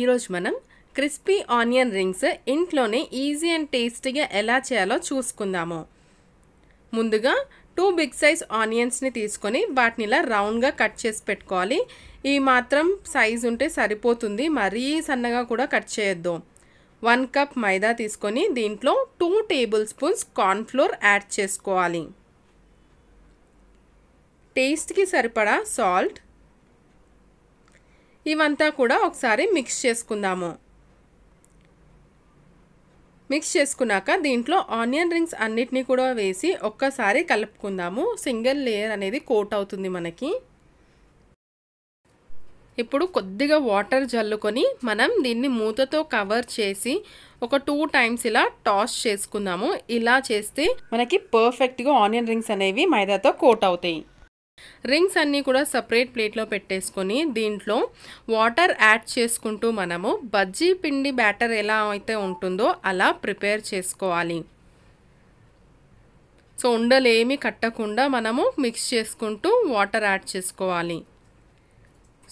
ఈరోజు మనం crispy onion rings ఇంట్లోనే ఈజీ అండ్ టేస్టీగా ఎలా చేయాలో చూసుకుందాము ముందుగా టూ బిగ్ సైజ్ ఆనియన్స్ని తీసుకొని వాటిని ఇలా రౌండ్గా కట్ చేసి పెట్టుకోవాలి ఈ మాత్రం సైజు ఉంటే సరిపోతుంది మరీ సన్నగా కూడా కట్ చేయొద్దు వన్ కప్ మైదా తీసుకొని దీంట్లో two tablespoons cornflour add చేసుకోవాలి టేస్ట్కి సరిపడా సాల్ట్ ఇవంతా కూడా ఒకసారి మిక్స్ చేసుకుందాము మిక్స్ చేసుకున్నాక దీంట్లో ఆనియన్ రింగ్స్ అన్నిటినీ కూడా వేసి ఒక్కసారి కలుపుకుందాము సింగిల్ లేయర్ అనేది కోట్ అవుతుంది మనకి ఇప్పుడు కొద్దిగా వాటర్ జల్లుకొని మనం దీన్ని మూతతో కవర్ చేసి ఒక టూ టైమ్స్ ఇలా టాస్ చేసుకుందాము ఇలా చేస్తే మనకి పర్ఫెక్ట్గా ఆనియన్ రింగ్స్ అనేవి మైదాతో కోట్ అవుతాయి రింగ్స్ అన్నీ కూడా సపరేట్ ప్లేట్లో పెట్టేసుకొని దీంట్లో వాటర్ యాడ్ చేసుకుంటూ మనము బజ్జీ పిండి బ్యాటర్ ఎలా అయితే ఉంటుందో అలా ప్రిపేర్ చేసుకోవాలి సో ఉండలేమి కట్టకుండా మనము మిక్స్ చేసుకుంటూ వాటర్ యాడ్ చేసుకోవాలి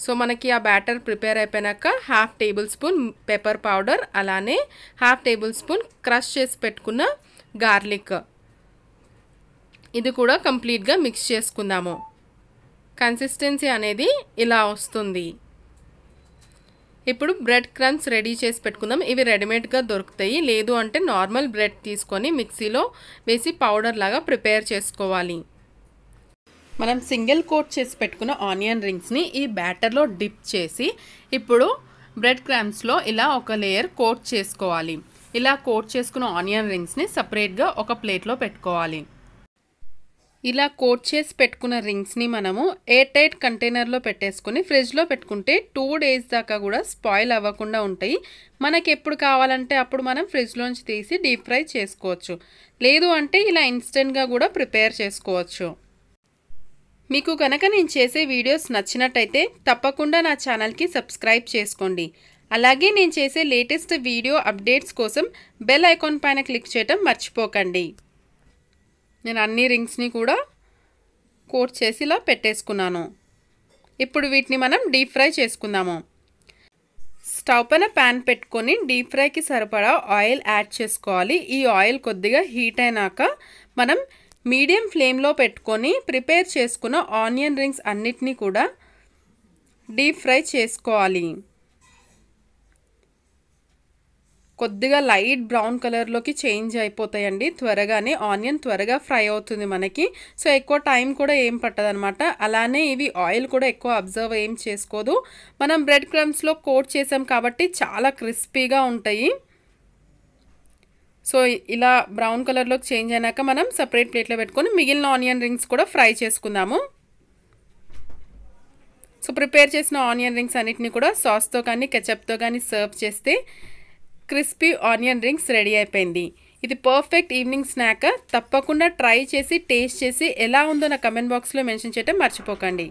సో మనకి ఆ బ్యాటర్ ప్రిపేర్ అయిపోయాక half tablespoon pepper powder అలానే హాఫ్ టేబుల్ స్పూన్ క్రష్ చేసి పెట్టుకున్న గార్లిక్ ఇది కూడా కంప్లీట్గా మిక్స్ చేసుకుందాము కన్సిస్టెన్సీ అనేది ఇలా వస్తుంది ఇప్పుడు బ్రెడ్ క్రమ్స్ రెడీ చేసి పెట్టుకుందాం ఇవి రెడీమేడ్గా దొరుకుతాయి లేదు అంటే నార్మల్ బ్రెడ్ తీసుకొని మిక్సీలో వేసి పౌడర్ లాగా ప్రిపేర్ చేసుకోవాలి మనం సింగిల్ కోట్ చేసి పెట్టుకున్న ఆనియన్ రింగ్స్ని ఈ బ్యాటర్లో డిప్ చేసి ఇప్పుడు బ్రెడ్ క్రమ్స్లో ఇలా ఒక లేయర్ కోట్ చేసుకోవాలి ఇలా కోట్ చేసుకున్న ఆనియన్ రింగ్స్ని సపరేట్గా ఒక ప్లేట్లో పెట్టుకోవాలి ఇలా కోట్ చేసి పెట్టుకున్న రింగ్స్ని మనము ఎయిర్ టైట్ కంటైనర్లో పెట్టేసుకొని ఫ్రిడ్జ్లో పెట్టుకుంటే టూ డేస్ దాకా కూడా స్పాయిల్ అవ్వకుండా ఉంటాయి మనకి ఎప్పుడు కావాలంటే అప్పుడు మనం ఫ్రిడ్జ్లోంచి తీసి డీప్ ఫ్రై చేసుకోవచ్చు లేదు అంటే ఇలా ఇన్స్టెంట్గా కూడా ప్రిపేర్ చేసుకోవచ్చు మీకు కనుక నేను చేసే వీడియోస్ నచ్చినట్టయితే తప్పకుండా నా ఛానల్కి సబ్స్క్రైబ్ చేసుకోండి అలాగే నేను చేసే లేటెస్ట్ వీడియో అప్డేట్స్ కోసం బెల్ ఐకాన్ పైన క్లిక్ చేయటం మర్చిపోకండి నేను అన్ని రింగ్స్ని కూడా కోట్ చేసి ఇలా పెట్టేసుకున్నాను ఇప్పుడు వీటిని మనం డీప్ ఫ్రై చేసుకుందాము స్టవ్ పైన ప్యాన్ పెట్టుకొని డీప్ ఫ్రైకి సరిపడా ఆయిల్ యాడ్ చేసుకోవాలి ఈ ఆయిల్ కొద్దిగా హీట్ అయినాక మనం మీడియం ఫ్లేమ్లో పెట్టుకొని ప్రిపేర్ చేసుకున్న ఆనియన్ రింగ్స్ అన్నిటినీ కూడా డీప్ ఫ్రై చేసుకోవాలి కొద్దిగా లైట్ బ్రౌన్ కలర్లోకి చేంజ్ అయిపోతాయండి త్వరగానే ఆనియన్ త్వరగా ఫ్రై అవుతుంది మనకి సో ఎక్కువ టైం కూడా ఏం పట్టదనమాట అలానే ఇవి ఆయిల్ కూడా ఎక్కువ అబ్జర్వ్ ఏం చేసుకోదు మనం బ్రెడ్ క్రమ్స్లో కోట్ చేసాం కాబట్టి చాలా క్రిస్పీగా ఉంటాయి సో ఇలా బ్రౌన్ కలర్లోకి చేంజ్ అయినాక మనం సపరేట్ ప్లేట్లో పెట్టుకొని మిగిలిన ఆనియన్ రింగ్స్ కూడా ఫ్రై చేసుకుందాము సో ప్రిపేర్ చేసిన ఆనియన్ రింగ్స్ అన్నిటిని కూడా సాస్తో కానీ కెచప్తో కానీ సర్వ్ చేస్తే క్రిస్పీ ఆనియన్ రింగ్స్ రెడీ అయిపోయింది ఇది పర్ఫెక్ట్ ఈవినింగ్ స్నాక్ తప్పకుండా ట్రై చేసి టేస్ట్ చేసి ఎలా ఉందో నా కమెంట్ బాక్స్లో మెన్షన్ చేయటం మర్చిపోకండి